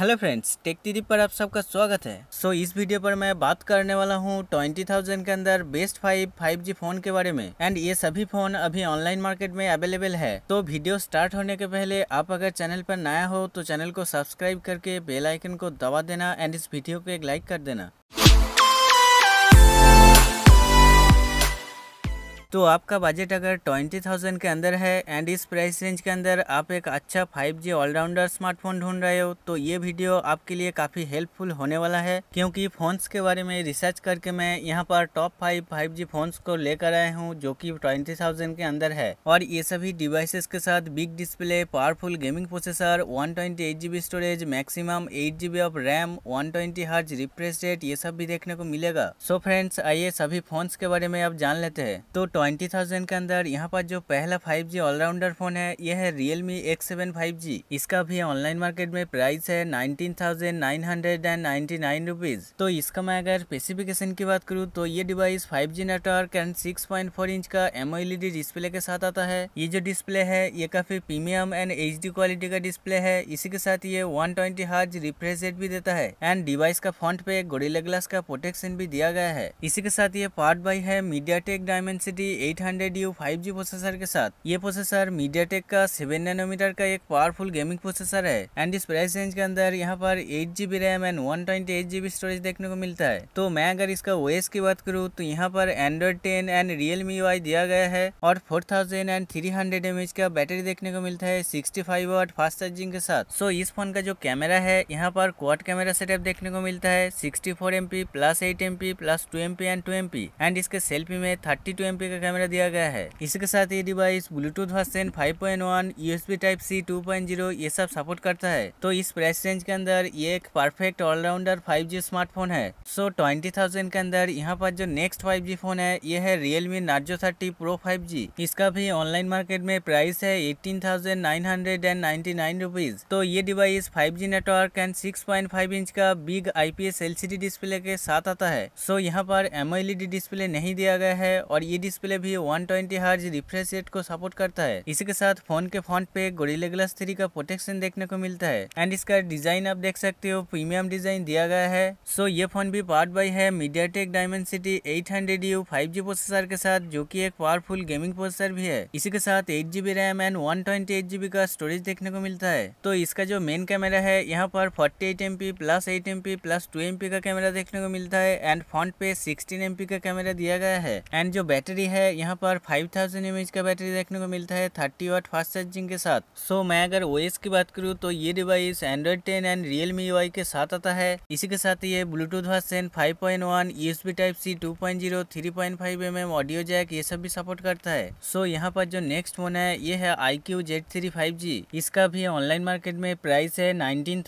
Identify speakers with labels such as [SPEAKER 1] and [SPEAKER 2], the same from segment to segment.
[SPEAKER 1] Hello friends take दीदी पर आप सबका स्वागत है सो so, इस वीडियो पर मैं बात करने वाला हूँ ट्वेंटी थाउजेंड के अंदर best five five G phone के बारे में एंड ये सभी फोन अभी ऑनलाइन मार्केट में अवेलेबल है तो वीडियो स्टार्ट होने के पहले आप अगर चैनल पर नया हो तो चैनल को सब्सक्राइब करके बेल आइकन को दबा देना एंड इस वीडियो को एक लाइक कर देना तो आपका बजट अगर ट्वेंटी थाउजेंड के अंदर है एंड इस प्राइस रेंज के अंदर आप एक अच्छा फाइव जी ऑलराउंडर स्मार्टफोन ढूंढ रहे हो तो ये वीडियो आपके लिए काफ़ी हेल्पफुल होने वाला है क्योंकि फ़ोन्स के बारे में रिसर्च करके मैं यहाँ पर top five five G phones को लेकर आया हूँ जो की ट्वेंटी थाउजेंड के अंदर है और ये सभी डिवाइसेस के साथ big display powerful gaming processor one twenty storage maximum eight of RAM one twenty hertz refresh rate ये सब भी देखने को मिलेगा सो फ्रेंड्स आइए सभी फोन्स के बारे में आप जान लेते हैं तो ट्वेंटी थाउजेंड के अंदर यहाँ पर जो पहला फाइव जी ऑलराउंडर फोन है यह है Realme X seven five G इसका भी ऑनलाइन मार्केट में प्राइस है nineteen thousand nine hundred and ninety nine rupees तो इसका मैं अगर स्पेसिफिकेशन की बात करूँ तो ये device five G network and six point four inch का एमओएलईडी डिस्प्ले के साथ आता है ये जो डिस्प्ले है ये काफी premium and H D quality का डिस्प्ले है इसी के साथ ये one twenty hertz refresh rate भी देता है एंड डिवाइस का फ्रंट पे गोरिल्ला ग्लास का प्रोटेक्शन भी दिया गया है इसी के साथ ये पार्ट बाई है MediaTek Dimensity eight hundred U five G processor के साथ ये प्रोसेसर मीडियाटेक का सेवन नैनोमीटर का एक पावरफुल गेमिंग प्रोसेसर है एंड इस प्राइस रेंज के अंदर यहाँ पर eight GB RAM and one twenty eight GB storage देखने को मिलता है तो मैं अगर इसका ओएस की बात करूँ तो यहाँ पर Android ten and Realme U दिया गया है और four thousand and three hundred M H का बैटरी देखने को मिलता है sixty five watt fast charging के साथ सो इस फोन का जो कैमरा है यहाँ पर क्वाड कैमरा सेटअप देखने को मिलता है sixty four M P plus eight M P plus two M P and two M P and इसके सेल्फी में थर्टी टू एम पी का का कैमरा दिया गया है इसके साथ ये device Bluetooth version 5.1 USB type C 2.0 ये सब सपोर्ट करता है तो इस प्राइस रेंज के अंदर ये एक परफेक्ट ऑलराउंडर 5G स्मार्टफोन है सो ट्वेंटी थाउजेंड के अंदर यहाँ पर जो नेक्स्ट 5G फोन है ये है Realme Narzo thirty pro 5G इसका भी ऑनलाइन मार्केट में प्राइस है eighteen thousand nine hundred and ninety nine rupees तो ये device 5G network and 6.5 inch का बिग आईपीएस एलसीडी डिस्प्ले के साथ आता है सो so, यहाँ पर एमओएलईडी डिस्प्ले नहीं दिया गया है और ये डिस्प्ले डिस्प्ले भी 120 ट्वेंटी हार्ज रिफ्रेश रेट को सपोर्ट करता है इसी के साथ फोन के फ्रंट पे गोरिले ग्लास थ्री का प्रोटेक्शन देखने को मिलता है एंड इसका डिजाइन आप देख सकते हो प्रीमियम डिजाइन दिया गया है सो ये फोन भी पार्ट बाई है MediaTek Dimensity eight hundred U five G processor के साथ जो की एक पावरफुल गेमिंग प्रोसेसर भी है इसी के साथ eight GB RAM and one twenty eight GB का स्टोरेज देखने को मिलता है तो इसका जो मेन कैमरा है यहाँ पर forty eight M P plus eight M P plus two M P का कैमरा देखने को मिलता है एंड फ्रंट पे सिक्सटीन एम पी का कैमरा दिया गया है एंड जो बैटरी है है यहाँ पर 5000 थाउजेंड का बैटरी देखने को मिलता है 30 वाट फास्ट चार्जिंग के साथ सो so, मैं अगर ओ की बात करूँ तो ये device Android ten and Realme के साथ आता है इसी के साथ ये Bluetooth version 5.1 point type C 2.0 3.5 zero audio jack ये सब भी सपोर्ट करता है सो so, यहाँ पर जो नेक्स्ट फोन है ये है आई क्यू इसका भी ऑनलाइन मार्केट में प्राइस है नाइनटीन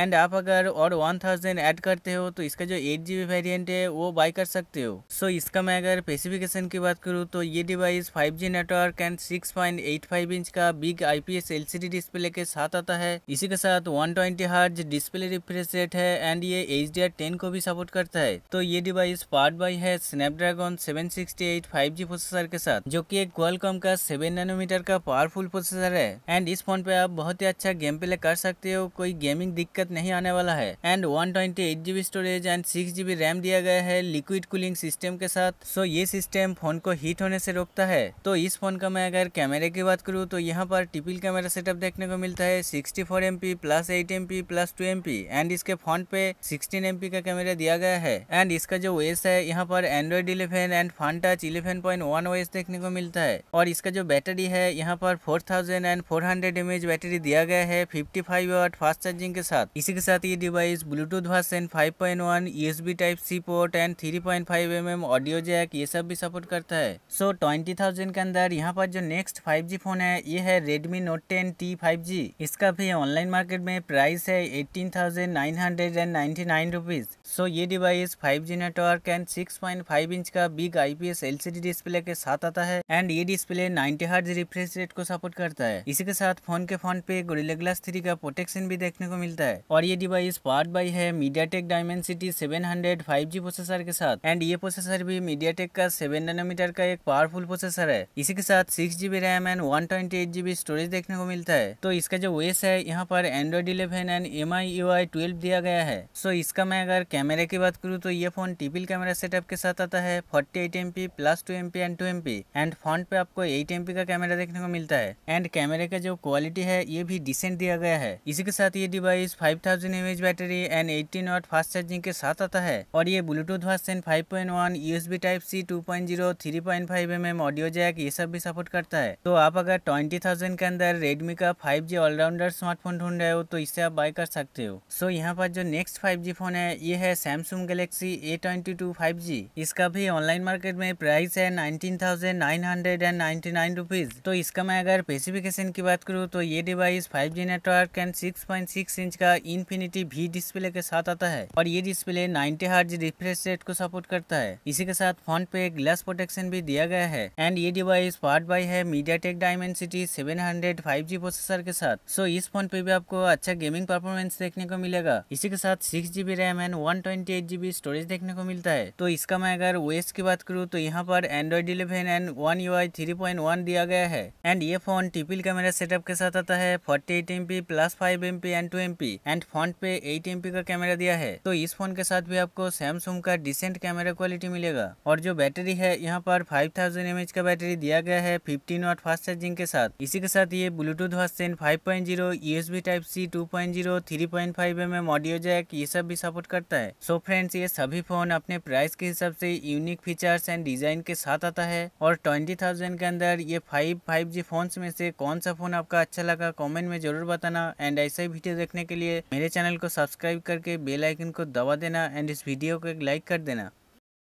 [SPEAKER 1] एंड आप अगर और वन थाउजेंड करते हो तो इसका जो एट जी वेरियंट है वो बाय कर सकते हो सो so, इस इसका मैं अगर स्पेसिफिकेशन की बात करूँ तो ये device 5G network and 6.85 inch का बिग आईपीएस एलसीडी डिस्प्ले के साथ आता है इसी के साथ 120 twenty hertz display refresh rate है एंड ये एच डी आर टेन को भी सपोर्ट करता है तो ये डिवाइस पार्ट बाई है Snapdragon seven sixty eight five G processor के साथ जो की एक क्वालकॉम का सेवन नैनोमीटर का पावरफुल प्रोसेसर है एंड इस फोन पे आप बहुत ही अच्छा गेम प्ले कर सकते हो कोई गेमिंग दिक्कत नहीं आने वाला है and one twenty eight GB storage and six GB RAM दिया गया है लिक्विड कूलिंग सिस्टम के साथ साथ सो ये सिस्टम फ़ोन को हीट होने से रोकता है तो इस फ़ोन का मैं अगर कैमरे की बात करूँ तो यहाँ पर टिपिल कैमरा सेटअप देखने को मिलता है sixty four M P plus eight M P plus two M P and इसके फ्रंट पे सिक्सटीन एम पी का कैमरा दिया गया है एंड इसका जो ओएस है यहाँ पर Android eleven and Funtouch eleven point one OS देखने को मिलता है और इसका जो बैटरी है यहाँ पर four thousand and four hundred M H battery दिया गया है fifty five watt fast charging के साथ इसी के साथ ये device Bluetooth version five point one USB type C port and three point five M M audio jack ये सब भी सपोर्ट करता है सो so, 20,000 के अंदर यहाँ पर जो नेक्स्ट फाइव जी फोन है ये है Redmi Note 10 T 5G। इसका भी ऑनलाइन मार्केट में प्राइस है eighteen thousand nine hundred and nine rupees so ये device 5G network and 6.5 inch का big I P S L C D display के साथ आता है एंड ये display ninety hertz refresh rate को सपोर्ट करता है इसी के साथ फोन के फोन पे गोरिल्ला ग्लास थ्री का प्रोटेक्शन भी देखने को मिलता है और ये डिवाइस पार्ट बाई है MediaTek city seven hundred five G processor के साथ एंड ये प्रोसेसर भी मीडिया टेक का सेवन नैनोमीटर का एक पावरफुल प्रोसेसर है इसी के साथ six GB RAM and one twenty eight GB storage देखने को मिलता है तो इसका जो वेस है यहाँ पर Android eleven and M I U I twelve दिया गया है सो so, इसका मैं अगर कैमरे की बात करूँ तो ये फोन टिपिल कैमरा सेटअप के साथ आता है forty eight M P plus two M P and two M P and front पे आपको एट एम पी का कैमरा देखने को मिलता है एंड कैमरे का जो क्वालिटी है ये भी डिसेंट दिया गया है इसी के साथ ये device five thousand M H battery and eighteen watt fast charging के साथ आता है और ये Bluetooth version five point one USB type C 2.0 3.5 mm audio jack ये सब भी सपोर्ट करता है तो आप अगर 20,000 के अंदर रेडमी का 5G ऑलराउंडर स्मार्टफोन ढूंढ रहे हो तो इससे आप बाय कर सकते हो सो so, यहाँ पर जो नेक्स्ट 5G फोन है ये है Samsung Galaxy A twenty two five G इसका भी ऑनलाइन मार्केट में प्राइस है nineteen thousand nine hundred and ninety nine rupees तो इसका मैं अगर स्पेसिफिकेशन की बात करूँ तो ये device five G network and six point six inch का इन्फिनिटी वी डिस्प्ले के साथ आता है और ये display ninety hertz refresh rate को सपोर्ट करता है इसी के साथ फ्रंट पे ग्लास प्रोटेक्शन भी दिया गया है एंड ये डिवाइस पार्ट बाई है MediaTek Dimensity seven hundred five G processor के साथ सो इस फोन पे भी आपको अच्छा गेमिंग परफॉर्मेंस देखने को मिलेगा इसी के साथ six GB RAM and one twenty eight GB storage देखने को मिलता है तो इसका मैं अगर वेस्ट की बात करूँ तो यहाँ पर Android eleven and One U I three point one दिया गया है एंड ये फोन टिपिल कैमरा सेटअप के साथ आता है forty eight M P plus five M P and two M P and front पे एट एम पी का कैमरा दिया है तो इस फोन के साथ भी आपको सैमसंग का डिसेंट कैमरा क्वालिटी मिलेगा जाएगा और जो बैटरी है यहाँ पर फाइव थाउजेंड का बैटरी दिया गया है फिफ्टीन वाट फास्ट चार्जिंग के साथ इसी के साथ ये Bluetooth version 5.0 USB type C 2.0 3.5 mm audio jack ये सब भी सपोर्ट करता है सो so फ्रेंड्स ये सभी फोन अपने प्राइस के हिसाब से यूनिक फीचर्स एंड डिजाइन के साथ आता है और ट्वेंटी थाउजेंड के अंदर ये फाइव फाइव जी फोन में से कौन सा फोन आपका अच्छा लगा कॉमेंट में जरूर बताना एंड ऐसे ही वीडियो देखने के लिए मेरे चैनल को सब्सक्राइब करके बेलाइकन को दबा देना एंड इस वीडियो को एक लाइक कर देना